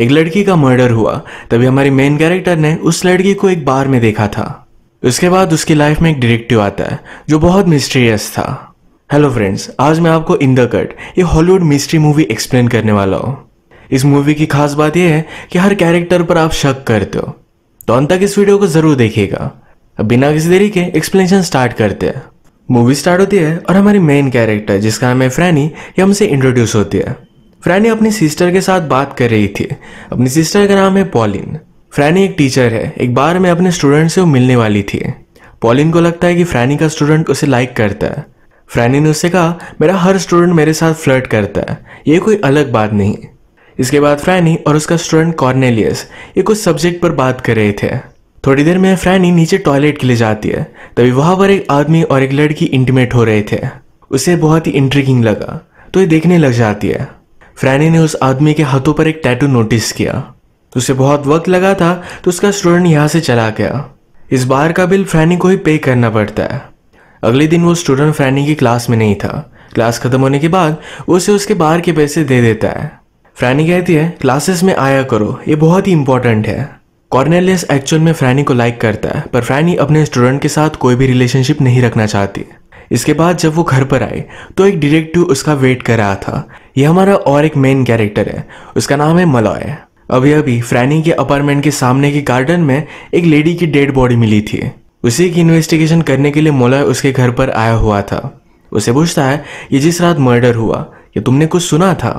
एक लड़की का मर्डर हुआ तभी हमारी मेन कैरेक्टर ने उस लड़की को एक बार में देखा था उसके बाद उसकी लाइफ में एक डिरेक्टिव आता है जो बहुत मिस्टीरियस था हेलो फ्रेंड्स आज मैं आपको इन द कट ये हॉलीवुड मिस्ट्री मूवी एक्सप्लेन करने वाला हूँ इस मूवी की खास बात यह है कि हर कैरेक्टर पर आप शक करते हो तो अंत तक इस वीडियो को जरूर देखिएगा अब बिना किसी देरी के एक्सप्लेनेशन स्टार्ट करते हैं मूवी स्टार्ट होती है और हमारी मेन कैरेक्टर जिसका नाम है फ्रैनी ये हमसे इंट्रोड्यूस होती है फ्रैनी अपनी सिस्टर के साथ बात कर रही थी अपनी सिस्टर का नाम है पॉलिन फ्रैनी एक टीचर है एक बार में अपने स्टूडेंट से वो मिलने वाली थी पॉलिन को लगता है कि फ्रैनी का स्टूडेंट उसे लाइक करता है फ्रैनी ने उससे कहा मेरा हर स्टूडेंट मेरे साथ फ्लर्ट करता है ये कोई अलग बात नहीं इसके बाद फ्रैनी और उसका स्टूडेंट कॉर्नेलियस ये कुछ सब्जेक्ट पर बात कर रहे थे थोड़ी देर में फ्रैनी नीचे टॉयलेट के लिए जाती है तभी वहाँ पर एक आदमी और एक लड़की इंटीमेट हो रहे थे उसे बहुत ही इंटरेगिंग लगा तो ये देखने लग जाती है फ्रैनी ने उस आदमी के हाथों पर एक टैटू नोटिस किया उसे बहुत वक्त लगा था तो उसका स्टूडेंट यहाँ से चला गया इस बार का बिल फ्रैनी को ही पे करना पड़ता है अगले दिन वो स्टूडेंट फ्रैनी की क्लास में नहीं था क्लास खत्म होने के बाद वो उसे उसके बाहर के पैसे दे देता है फ्रैनी कहती है क्लासेस में आया करो ये बहुत ही इंपॉर्टेंट है कॉर्नेलियस एक्चुअल में फ्रैनी को लाइक करता है पर फ्रैनी अपने स्टूडेंट के साथ कोई भी रिलेशनशिप नहीं रखना चाहती इसके बाद जब वो घर पर आए तो एक डिरेक्टिव उसका वेट कर रहा था यह हमारा और एक मेन कैरेक्टर है उसका नाम है मलॉय अभी अभी फ्रैनी के अपार्टमेंट के सामने के गार्डन में एक लेडी की डेड बॉडी मिली थी उसी की इन्वेस्टिगेशन करने के लिए मोलॉय उसके घर पर आया हुआ था उसे पूछता है ये जिस रात मर्डर हुआ ये तुमने कुछ सुना था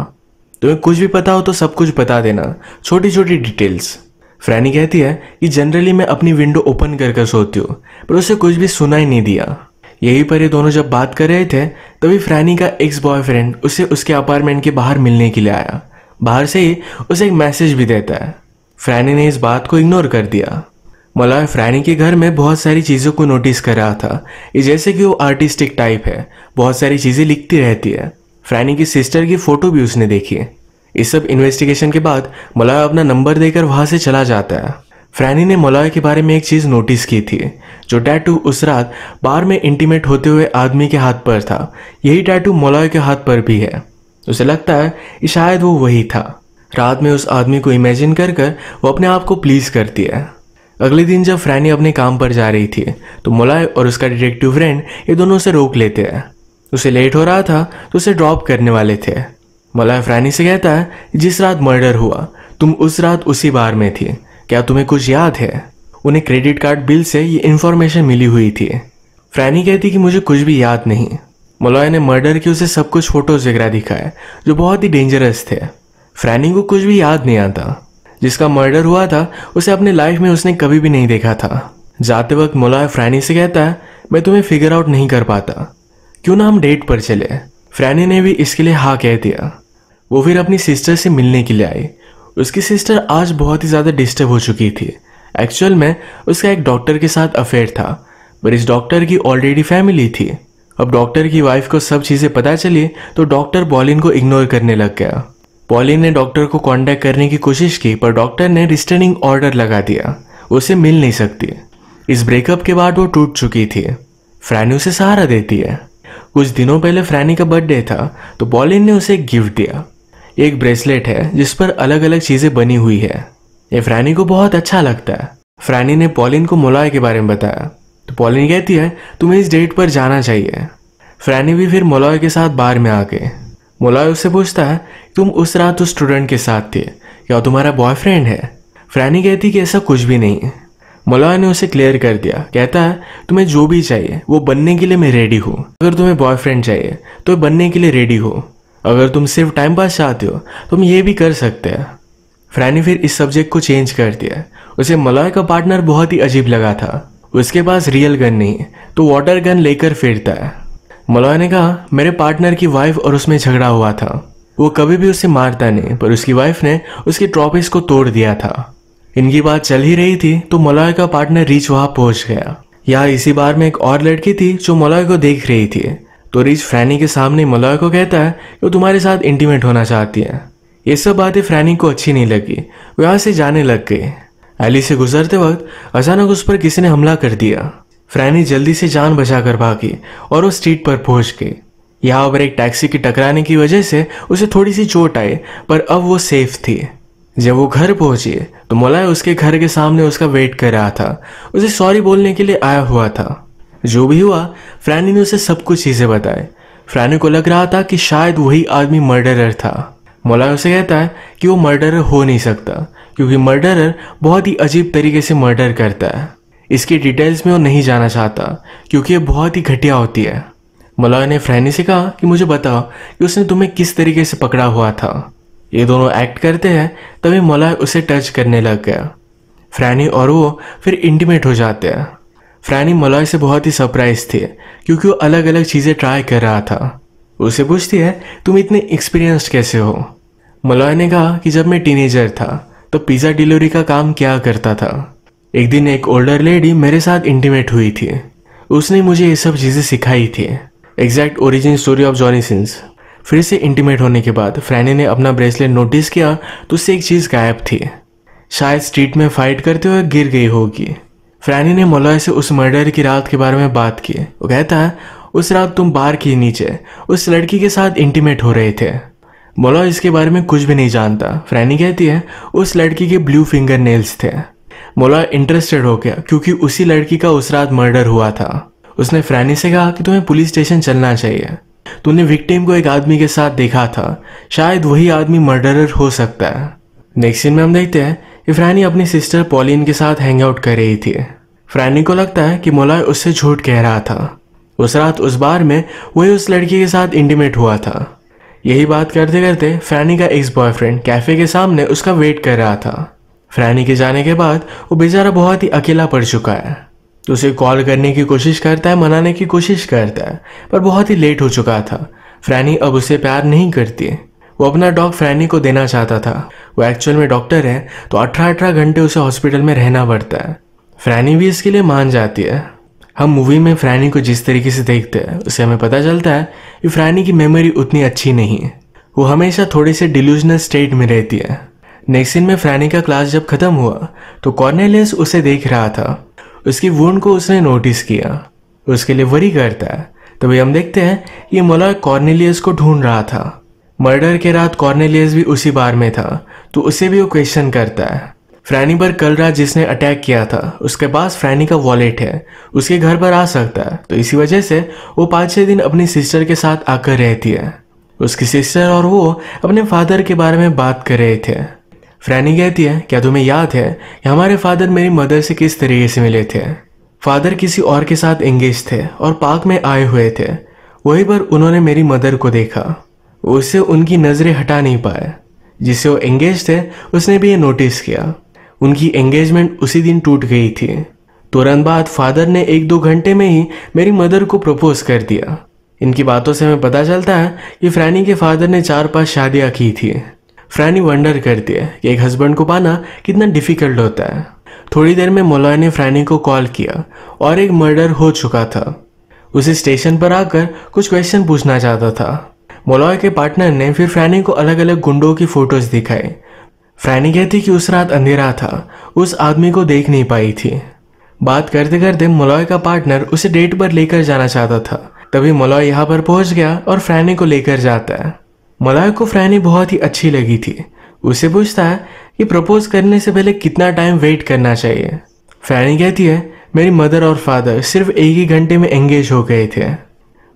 तुम्हें कुछ भी पता हो तो सब कुछ बता देना छोटी छोटी डिटेल्स फ्रैनी कहती है कि जनरली मैं अपनी विंडो ओपन कर सोती हूँ पर उसे कुछ भी सुना ही नहीं दिया यहीं पर ये दोनों जब बात कर रहे थे तभी फ्रैनी का एक्स बॉयफ्रेंड उसे उसके अपार्टमेंट के बाहर मिलने के लिए आया बाहर से ही उसे एक मैसेज भी देता है फ्रैनी ने इस बात को इग्नोर कर दिया मलाय फ्रैनी के घर में बहुत सारी चीज़ों को नोटिस कर रहा था जैसे कि वो आर्टिस्टिक टाइप है बहुत सारी चीज़ें लिखती रहती है फ्रैनी की सिस्टर की फ़ोटो भी उसने देखी इस सब इन्वेस्टिगेशन के बाद मलाय अपना नंबर देकर वहाँ से चला जाता है फ्रैनी ने मोलॉय के बारे में एक चीज़ नोटिस की थी जो टैटू उस रात बार में इंटीमेट होते हुए आदमी के हाथ पर था यही टैटू मोलॉय के हाथ पर भी है उसे लगता है कि शायद वो वही था रात में उस आदमी को इमेजिन कर कर वो अपने आप को प्लीज करती है अगले दिन जब फ्रैनी अपने काम पर जा रही थी तो मोलाय और उसका डिटेक्टिव फ्रेंड ये दोनों उसे रोक लेते हैं उसे लेट हो रहा था तो उसे ड्रॉप करने वाले थे मोलाय फ्रैनी से कहता है जिस रात मर्डर हुआ तुम उस रात उसी बार में थी क्या तुम्हें कुछ याद है उन्हें क्रेडिट कार्ड बिल से ये इन्फॉर्मेशन मिली हुई थी फ्रैनी कहती कि मुझे कुछ भी याद नहीं मलॉय ने मर्डर के उसे सब कुछ फोटोज वगैरह दिखाए जो बहुत ही डेंजरस थे फ्रैनी को कुछ भी याद नहीं आता जिसका मर्डर हुआ था उसे अपने लाइफ में उसने कभी भी नहीं देखा था जाते वक्त मलॉय फ्रैनी से कहता है मैं तुम्हें फिगर आउट नहीं कर पाता क्यों ना हम डेट पर चले फ्रैनी ने भी इसके लिए हाँ कह दिया वो फिर अपनी सिस्टर से मिलने के लिए आई उसकी सिस्टर आज बहुत ही ज़्यादा डिस्टर्ब हो चुकी थी एक्चुअल में उसका एक डॉक्टर के साथ अफेयर था पर इस डॉक्टर की ऑलरेडी फैमिली थी अब डॉक्टर की वाइफ को सब चीज़ें पता चली तो डॉक्टर पॉलिन को इग्नोर करने लग गया पॉलिन ने डॉक्टर को कांटेक्ट करने की कोशिश की पर डॉक्टर ने रिस्टर्निंग ऑर्डर लगा दिया उसे मिल नहीं सकती इस ब्रेकअप के बाद वो टूट चुकी थी फ्रैनी उसे सहारा देती है कुछ दिनों पहले फ्रैनी का बर्थडे था तो पॉलिन ने उसे एक गिफ्ट दिया एक ब्रेसलेट है जिस पर अलग अलग चीज़ें बनी हुई है ये फ्रैनी को बहुत अच्छा लगता है फ्रैनी ने पॉलिन को मोलाय के बारे में बताया तो पॉलिन कहती है तुम्हें इस डेट पर जाना चाहिए फ्रैनी भी फिर मोलॉय के साथ बार में आ गए मोलॉय उससे पूछता है तुम उस रात उस स्टूडेंट के साथ थे क्या तुम्हारा बॉयफ्रेंड है फ्रैनी कहती कि ऐसा कुछ भी नहीं मोलाय मोलॉय ने उसे क्लियर कर दिया कहता है तुम्हें जो भी चाहिए वो बनने के लिए मैं रेडी हूँ अगर तुम्हें बॉयफ्रेंड चाहिए तो बनने के लिए रेडी हो अगर तुम सिर्फ टाइम पास चाहते हो तो तुम ये भी कर सकते हैं फ्रैनी फिर इस सब्जेक्ट को चेंज कर दिया उसे मलॉय का पार्टनर बहुत ही अजीब लगा था उसके पास रियल गन नहीं तो वाटर गन लेकर फिरता है मलॉय ने कहा मेरे पार्टनर की वाइफ और उसमें झगड़ा हुआ था वो कभी भी उसे मारता नहीं पर उसकी वाइफ ने उसके ट्रॉपिस को तोड़ दिया था इनकी बात चल ही रही थी तो मलॉय का पार्टनर रीच वहां पहुंच गया यहाँ इसी बार में एक और लड़की थी जो मलॉय को देख रही थी तो रीज फ्रैनी के सामने मलॉय को कहता है कि वो तुम्हारे साथ इंटीमेट होना चाहती है ये सब बातें फ्रैनी को अच्छी नहीं लगी वो यहाँ से जाने लग गई एली से गुजरते वक्त अचानक उस पर किसी ने हमला कर दिया फ्रैनी जल्दी से जान बचा कर भागी और वो स्ट्रीट पर पहुंच गई यहाँ पर एक टैक्सी के टकराने की वजह से उसे थोड़ी सी चोट आई पर अब वो सेफ थी जब वो घर पहुंची तो मोलाय उसके घर के सामने उसका वेट कर रहा था उसे सॉरी बोलने के लिए आया हुआ था जो भी हुआ फ्रैनी ने उसे सब कुछ चीज़ें बताए फ्रैनी को लग रहा था कि शायद वही आदमी मर्डरर था मौलाना उसे कहता है कि वो मर्डरर हो नहीं सकता क्योंकि मर्डरर बहुत ही अजीब तरीके से मर्डर करता है इसकी डिटेल्स में वो नहीं जाना चाहता क्योंकि ये बहुत ही घटिया होती है मौलाना ने फ्रैनी से कहा कि मुझे बताओ कि उसने तुम्हें किस तरीके से पकड़ा हुआ था ये दोनों एक्ट करते हैं तभी मौलाना उसे टच करने लग गया फ्रैनी और वो फिर इंटीमेट हो जाते हैं फ्रैनी मलॉय से बहुत ही सरप्राइज थी क्योंकि वो अलग अलग चीज़ें ट्राई कर रहा था उसे पूछती है तुम इतने एक्सपीरियंस्ड कैसे हो मलॉय ने कहा कि जब मैं टीनेजर था तो पिज़्ज़ा डिलीवरी का काम क्या करता था एक दिन एक ओल्डर लेडी मेरे साथ इंटीमेट हुई थी उसने मुझे ये सब चीज़ें सिखाई थी exact origin story of Johnny since फिर से इंटीमेट होने के बाद फ्रैनी ने अपना ब्रेसलेट नोटिस किया तो उससे एक चीज़ गायब थी शायद स्ट्रीट में फाइट करते हुए गिर गई होगी फ्रैनी ने मोलॉय से उस मर्डर की रात के बारे में बात की वो कहता है उस रात तुम बार के नीचे उस लड़की के साथ इंटीमेट हो रहे थे मोलॉय इसके बारे में कुछ भी नहीं जानता फ्रैनी कहती है उस लड़की के ब्लू फिंगर नेल्स थे मोलॉय इंटरेस्टेड हो गया क्योंकि उसी लड़की का उस रात मर्डर हुआ था उसने फ्रैनी से कहा कि तुम्हें पुलिस स्टेशन चलना चाहिए तुमने विक्टिम को एक आदमी के साथ देखा था शायद वही आदमी मर्डरर हो सकता है नेक्स्ट सीन में हम देखते हैं इफ्रैनी अपनी सिस्टर पॉलिन के साथ हैंग आउट कर रही थी फ्रैनी को लगता है कि मोलाय उससे झूठ कह रहा था उस रात उस बार में वही उस लड़की के साथ इंटीमेट हुआ था यही बात करते करते फ्रैनी का एक्स बॉयफ्रेंड कैफ़े के सामने उसका वेट कर रहा था फ्रैनी के जाने के बाद वो बेचारा बहुत ही अकेला पड़ चुका है उसे कॉल करने की कोशिश करता है मनाने की कोशिश करता है पर बहुत ही लेट हो चुका था फ्रैनी अब उसे प्यार नहीं करती वो अपना डॉग फ्रैनी को देना चाहता था वो एक्चुअल में डॉक्टर है तो अठारह अठारह घंटे उसे हॉस्पिटल में रहना पड़ता है फ्रैनी भी इसके लिए मान जाती है हम मूवी में फ्रैनी को जिस तरीके से देखते हैं उससे हमें पता चलता है कि फ्रैनी की मेमोरी उतनी अच्छी नहीं है वो हमेशा थोड़ी से डिल्यूजनल स्टेट में रहती है नेक्सिन में फ्रैनी का क्लास जब ख़त्म हुआ तो कॉर्नेलियस उसे देख रहा था उसकी वोन को उसने नोटिस किया उसके लिए वरी करता है तभी हम देखते हैं कि मोला कॉर्नेलियस को ढूंढ रहा था मर्डर के रात कॉर्नेलियस भी उसी बार में था तो उसे भी वो क्वेश्चन करता है फ्रैनी पर कल रात जिसने अटैक किया था उसके पास फ्रैनी का वॉलेट है उसके घर पर आ सकता है तो इसी वजह से वो पाँच छः दिन अपनी सिस्टर के साथ आकर रहती है उसकी सिस्टर और वो अपने फादर के बारे में बात कर रहे थे फ्रैनी कहती है क्या तुम्हें याद है कि हमारे फादर मेरी मदर से किस तरीके से मिले थे फादर किसी और के साथ एंगेज थे और पार्क में आए हुए थे वहीं पर उन्होंने मेरी मदर को देखा उसे उनकी नज़रें हटा नहीं पाए जिससे वो एंगेज थे उसने भी ये नोटिस किया उनकी एंगेजमेंट उसी दिन टूट गई थी तुरंत बाद फादर ने एक दो घंटे में ही मेरी मदर को प्रपोज कर दिया इनकी बातों से हमें पता चलता है कि फ्रैनी के फादर ने चार पांच शादियां की थी फ्रैनी वंडर करती है कि एक हस्बैंड को पाना कितना डिफिकल्ट होता है थोड़ी देर में मोलॉय ने फ्रैनी को कॉल किया और एक मर्डर हो चुका था उसे स्टेशन पर आकर कुछ क्वेश्चन पूछना चाहता था मोलॉय के पार्टनर ने फिर फ्रैनी को अलग अलग गुंडों की फोटोज दिखाई फ्रैनी कहती कि उस रात अंधेरा था उस आदमी को देख नहीं पाई थी बात करते करते मोलॉय का पार्टनर उसे डेट पर लेकर जाना चाहता था तभी मोलॉय यहाँ पर पहुंच गया और फ्रैनी को लेकर जाता है मोलॉय को फ्रैनी बहुत ही अच्छी लगी थी उसे पूछता है कि प्रपोज करने से पहले कितना टाइम वेट करना चाहिए फ्रैनी कहती है मेरी मदर और फादर सिर्फ एक ही घंटे में एंगेज हो गए थे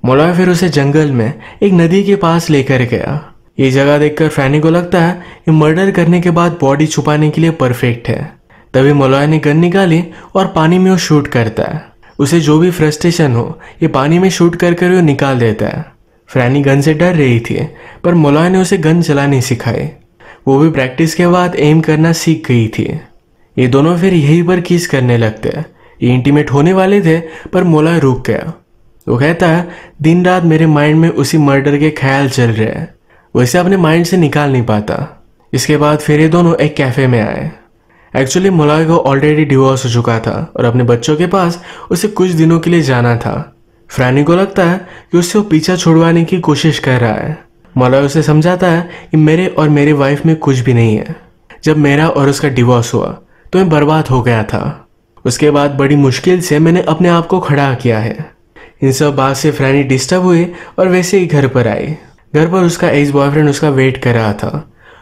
मौलाना फिर उसे जंगल में एक नदी के पास लेकर गया ये जगह देखकर फैनी को लगता है कि मर्डर करने के बाद बॉडी छुपाने के लिए परफेक्ट है तभी मौलाना ने गन निकाली और पानी में वो शूट करता है उसे जो भी फ्रस्ट्रेशन हो ये पानी में शूट कर कर वो निकाल देता है फ्रैनी गन से डर रही थी पर मोलाय ने उसे गन चलानी सिखाई वो भी प्रैक्टिस के बाद एम करना सीख गई थी ये दोनों फिर यहीं पर किस करने लगते ये इंटीमेट होने वाले थे पर मोला रुक गया वो कहता है दिन रात मेरे माइंड में उसी मर्डर के ख्याल चल रहे हैं वो इसे अपने माइंड से निकाल नहीं पाता इसके बाद फिर ये दोनों एक कैफ़े में आए एक्चुअली मुलाय को ऑलरेडी डिवोर्स हो चुका था और अपने बच्चों के पास उसे कुछ दिनों के लिए जाना था फ्रैनी को लगता है कि उससे वो पीछा छुड़वाने की कोशिश कर रहा है मोलाय उसे समझाता है कि मेरे और मेरी वाइफ में कुछ भी नहीं है जब मेरा और उसका डिवोर्स हुआ तो मैं बर्बाद हो गया था उसके बाद बड़ी मुश्किल से मैंने अपने आप को खड़ा किया है इन सब बात से फ्रैनी डिस्टर्ब हुए और वैसे ही घर पर आई घर पर उसका एक्स बॉयफ्रेंड उसका वेट कर रहा था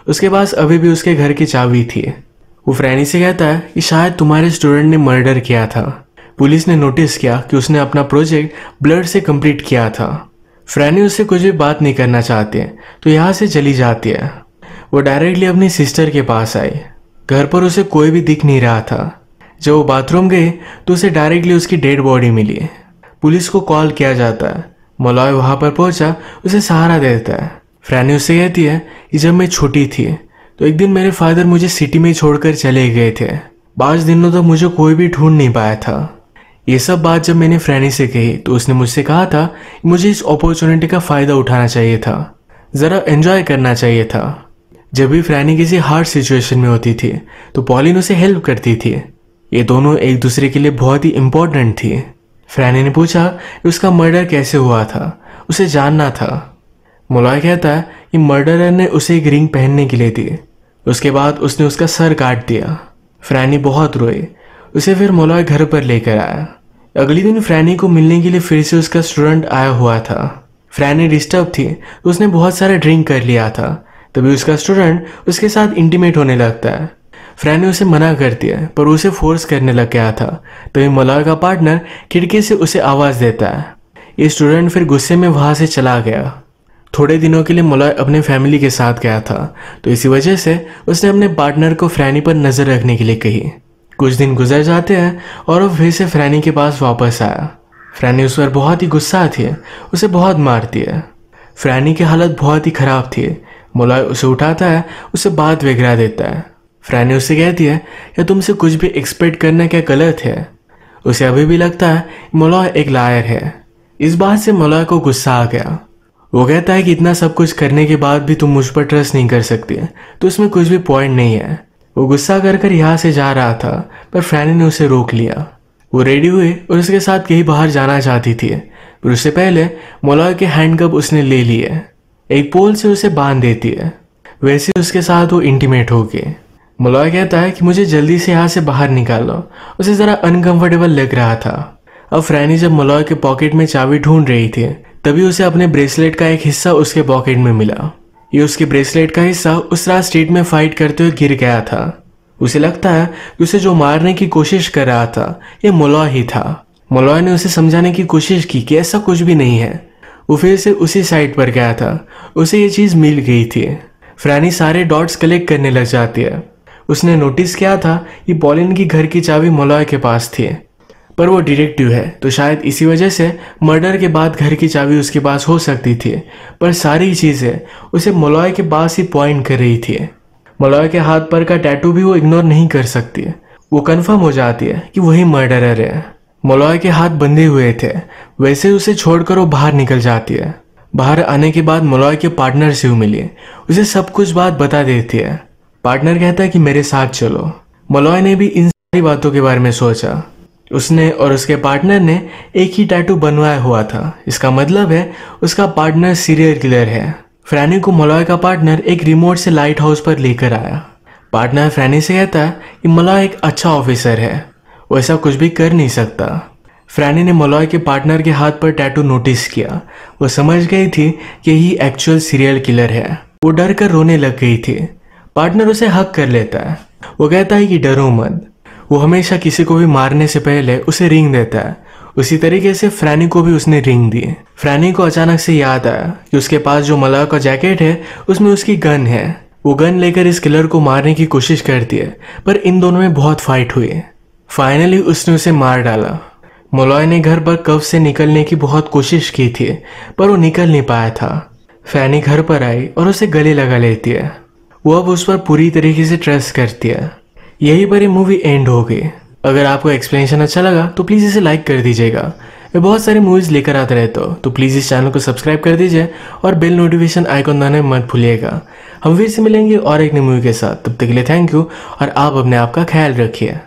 उसके पास अभी भी उसके घर की चाबी थी वो फ्रैनी से कहता है कि शायद तुम्हारे स्टूडेंट ने मर्डर किया था पुलिस ने नोटिस किया कि उसने अपना प्रोजेक्ट ब्लड से कंप्लीट किया था फ्रैनी उससे कुछ भी बात नहीं करना चाहती है तो यहाँ से चली जाती है वो डायरेक्टली अपनी सिस्टर के पास आई घर पर उसे कोई भी दिख नहीं रहा था जब वो बाथरूम गए तो उसे डायरेक्टली उसकी डेड बॉडी मिली पुलिस को कॉल किया जाता है मलॉय वहाँ पर पहुँचा उसे सहारा दे देता है फ्रैनी उसे कहती है कि जब मैं छोटी थी तो एक दिन मेरे फादर मुझे सिटी में छोड़कर चले गए थे पाँच दिनों तक तो मुझे कोई भी ढूंढ नहीं पाया था ये सब बात जब मैंने फ्रैनी से कही तो उसने मुझसे कहा था कि मुझे इस अपॉर्चुनिटी का फ़ायदा उठाना चाहिए था ज़रा एंजॉय करना चाहिए था जब भी फ्रैनी किसी हार्ड सिचुएशन में होती थी तो पॉलिन उसे हेल्प करती थी ये दोनों एक दूसरे के लिए बहुत ही इम्पोर्टेंट थी फ्रैनी ने पूछा कि उसका मर्डर कैसे हुआ था उसे जानना था मुलाय कहता है कि मर्डरर ने उसे एक रिंग पहनने के लिए दी उसके बाद उसने उसका सर काट दिया फ्रैनी बहुत रोई उसे फिर मोलॉय घर पर लेकर आया अगले दिन फ्रैनी को मिलने के लिए फिर से उसका स्टूडेंट आया हुआ था फ्रैनी डिस्टर्ब थी तो उसने बहुत सारा ड्रिंक कर लिया था तभी उसका स्टूडेंट उसके साथ इंटीमेट होने लगता है फ्रेंड ने उसे मना कर दिया पर उसे फोर्स करने लग गया था तभी तो मलॉय का पार्टनर खिड़की से उसे आवाज़ देता है ये स्टूडेंट फिर गुस्से में वहाँ से चला गया थोड़े दिनों के लिए मलॉय अपने फैमिली के साथ गया था तो इसी वजह से उसने अपने पार्टनर को फ्रैनी पर नज़र रखने के लिए कही कुछ दिन गुजर जाते हैं और वह फिर से फ्रैनी के पास वापस आया फ्रैनी उस पर बहुत ही गुस्सा थी उसे बहुत मारती है फ्रैनी की हालत बहुत ही ख़राब थी मलॉय उसे उठाता है उसे बात वगैरह देता है फ्रैनी उसे कहती है या तुमसे कुछ भी एक्सपेक्ट करना क्या गलत है उसे अभी भी लगता है मलॉय एक लायर है इस बात से मलॉय को गुस्सा आ गया वो कहता है कि इतना सब कुछ करने के बाद भी तुम मुझ पर ट्रस्ट नहीं कर सकती तो उसमें कुछ भी पॉइंट नहीं है वो गुस्सा कर कर यहाँ से जा रहा था पर फ्रैनी ने उसे रोक लिया वो रेडी हुए और उसके साथ कहीं बाहर जाना चाहती थी पर उससे पहले मोलॉय के हैंडकप उसने ले लिए एक पोल से उसे बांध देती है वैसे उसके साथ वो इंटीमेट हो गए मुलॉय कहता है कि मुझे जल्दी से यहाँ से बाहर निकालो उसे ज़रा अनकंफर्टेबल लग रहा था अब फ्रैनी जब मुलॉय के पॉकेट में चाबी ढूंढ रही थी तभी उसे अपने ब्रेसलेट का एक हिस्सा उसके पॉकेट में मिला ये उसके ब्रेसलेट का हिस्सा उस रात स्ट्रीट में फाइट करते हुए गिर गया था उसे लगता है कि उसे जो मारने की कोशिश कर रहा था ये मुलॉय ही था मुलॉय ने उसे समझाने की कोशिश की कि ऐसा कुछ भी नहीं है वो फिर से उसी साइड पर गया था उसे ये चीज़ मिल गई थी फ्रैनी सारे डॉट्स कलेक्ट करने लग जाती है उसने नोटिस किया था कि पॉलिन की घर की चाबी मलॉय के पास थी पर वो डिटेक्टिव है तो शायद इसी वजह से मर्डर के बाद घर की चाबी उसके पास हो सकती थी पर सारी चीज़ें उसे मलॉय के पास ही पॉइंट कर रही थी मलॉय के हाथ पर का टैटू भी वो इग्नोर नहीं कर सकती वो कन्फर्म हो जाती है कि वही मर्डरर है मलॉय के हाथ बंधे हुए थे वैसे उसे छोड़कर वो बाहर निकल जाती है बाहर आने के बाद मलॉय के पार्टनर से मिली उसे सब कुछ बात बता देती है पार्टनर कहता है कि मेरे साथ चलो मलॉय ने भी इन सारी बातों के बारे में सोचा उसने और उसके पार्टनर ने एक ही टैटू बनवाया हुआ था इसका मतलब है उसका पार्टनर सीरियल किलर है फ्रैनी को मलॉय का पार्टनर एक रिमोट से लाइट हाउस पर लेकर आया पार्टनर फ्रैनी से कहता है कि मलॉय एक अच्छा ऑफिसर है वो ऐसा कुछ भी कर नहीं सकता फ्रैनी ने मलॉय के पार्टनर के हाथ पर टैटू नोटिस किया वो समझ गई थी कि ही एक्चुअल सीरियल किलर है वो डर कर रोने लग गई थी पार्टनर उसे हक कर लेता है वो कहता है कि डरो मत वो हमेशा किसी को भी मारने से पहले उसे रिंग देता है उसी तरीके से फ्रैनी को भी उसने रिंग दी फ्रैनी को अचानक से याद आया कि उसके पास जो मलाह का जैकेट है उसमें उसकी गन है वो गन लेकर इस किलर को मारने की कोशिश करती है पर इन दोनों में बहुत फाइट हुई फाइनली उसने उसे मार डाला मोलॉय ने घर पर कब से निकलने की बहुत कोशिश की थी पर वो निकल नहीं पाया था फैनी घर पर आई और उसे गले लगा लेती है वो अब उस पर पूरी तरीके से ट्रस्ट करती है यही पर ये मूवी एंड हो गई अगर आपको एक्सप्लेनेशन अच्छा लगा तो प्लीज़ इसे लाइक कर दीजिएगा मैं बहुत सारी मूवीज़ लेकर आते रहते हो तो प्लीज़ तो इस चैनल को सब्सक्राइब कर दीजिए और बेल नोटिफिकेशन आइकॉन दाने मत भूलिएगा हम फिर से मिलेंगे और एक नई मूवी के साथ तब तक के लिए थैंक यू और आप अपने आप का ख्याल रखिए